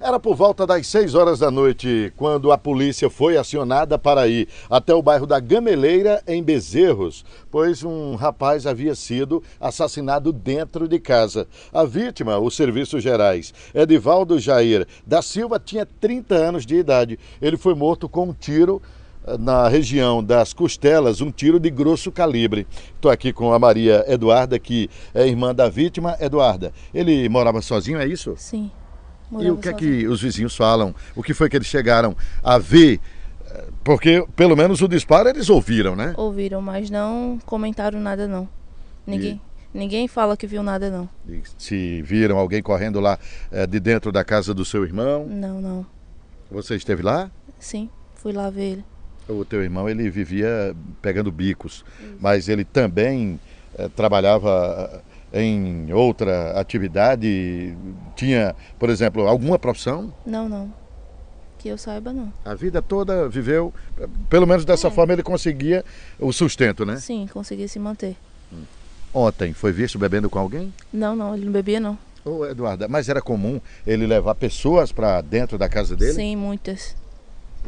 Era por volta das 6 horas da noite quando a polícia foi acionada para ir até o bairro da Gameleira, em Bezerros, pois um rapaz havia sido assassinado dentro de casa. A vítima, o serviços gerais, Edivaldo Jair da Silva, tinha 30 anos de idade. Ele foi morto com um tiro eh, na região das costelas um tiro de grosso calibre. Estou aqui com a Maria Eduarda, que é irmã da vítima. Eduarda, ele morava sozinho, é isso? Sim e o que sozinho. é que os vizinhos falam? O que foi que eles chegaram a ver? Eh, porque pelo menos o disparo eles ouviram, né? Ouviram, mas não comentaram nada não. Ninguém, e... ninguém fala que viu nada não. E se viram alguém correndo lá é, de dentro da casa do seu irmão? Não, não. Você esteve lá? Sim, fui lá ver ele. O teu irmão ele vivia pegando bicos, Isso. mas ele também é, trabalhava em outra atividade tinha, por exemplo, alguma profissão? Não, não. Que eu saiba, não. A vida toda viveu, pelo menos dessa é. forma ele conseguia o sustento, né? Sim, conseguia se manter. Hum. Ontem foi visto bebendo com alguém? Não, não, ele não bebia, não. Ô, oh, Eduarda, mas era comum ele levar pessoas para dentro da casa dele? Sim, muitas.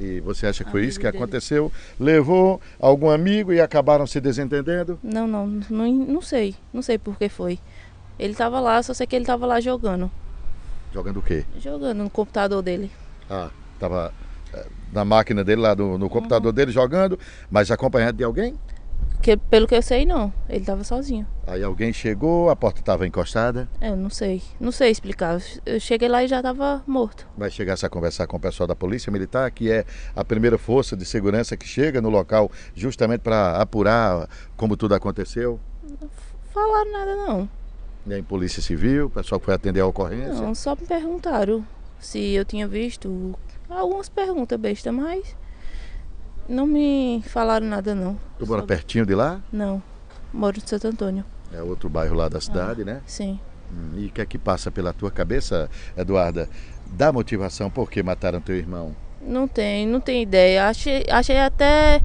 E você acha que foi isso que dele. aconteceu? Levou algum amigo e acabaram se desentendendo? Não, não, não, não sei. Não sei por que foi. Ele estava lá, só sei que ele estava lá jogando. Jogando o quê? Jogando no computador dele. Ah, tava eh, na máquina dele lá no, no computador uhum. dele jogando, mas acompanhado de alguém? Que, pelo que eu sei, não. Ele estava sozinho. Aí alguém chegou, a porta estava encostada? Eu não sei. Não sei explicar. Eu cheguei lá e já estava morto. Vai chegar a conversar com o pessoal da Polícia Militar, que é a primeira força de segurança que chega no local justamente para apurar como tudo aconteceu? Não falaram nada, não. Nem né, polícia civil, o pessoal que foi atender a ocorrência? Não, só me perguntaram se eu tinha visto algumas perguntas bestas, mas não me falaram nada não. Tu mora só... pertinho de lá? Não, moro em Santo Antônio. É outro bairro lá da ah, cidade, ah, né? Sim. Hum, e o que é que passa pela tua cabeça, Eduarda? Dá motivação por que mataram teu irmão? Não tem, não tem ideia. Achei, achei até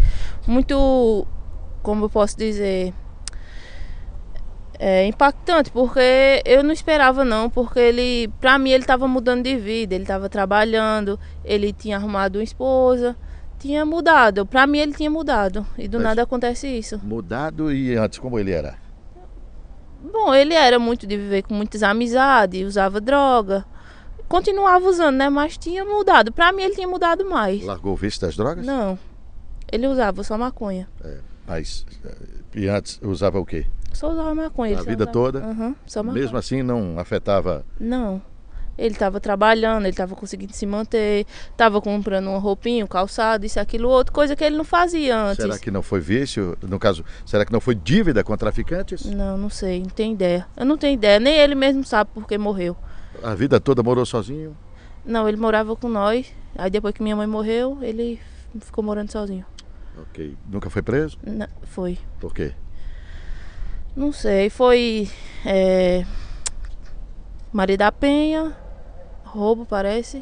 muito, como eu posso dizer, é, impactante, porque eu não esperava não, porque ele, para mim, ele estava mudando de vida, ele estava trabalhando, ele tinha arrumado uma esposa, tinha mudado. Para mim ele tinha mudado e do Mas nada acontece isso. Mudado e antes como ele era? Bom, ele era muito de viver com muitas amizades, usava droga. Continuava usando, né? Mas tinha mudado. Para mim ele tinha mudado mais. Largou o vício das drogas? Não. Ele usava só maconha. É, mas é, e antes usava o quê? Só usava maconha. A vida usava... toda? Uhum, só maconha. Mesmo assim não afetava? Não. Ele estava trabalhando, ele estava conseguindo se manter, estava comprando uma roupinha, um calçado, isso, aquilo, outro, coisa que ele não fazia antes. Será que não foi vício? No caso, será que não foi dívida com traficantes? Não, não sei, não tenho ideia. Eu não tenho ideia, nem ele mesmo sabe por que morreu. A vida toda morou sozinho? Não, ele morava com nós. Aí depois que minha mãe morreu, ele ficou morando sozinho. Ok. Nunca foi preso? Não, foi. Por quê? Não sei, foi. É, Maria da Penha, roubo, parece.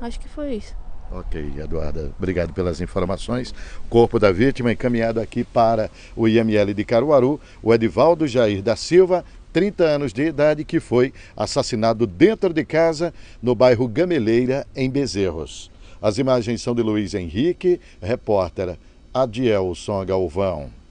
Acho que foi isso. Ok, Eduarda, obrigado pelas informações. Corpo da vítima encaminhado aqui para o IML de Caruaru, o Edivaldo Jair da Silva, 30 anos de idade, que foi assassinado dentro de casa no bairro Gameleira, em Bezerros. As imagens são de Luiz Henrique, repórter Adielson Galvão.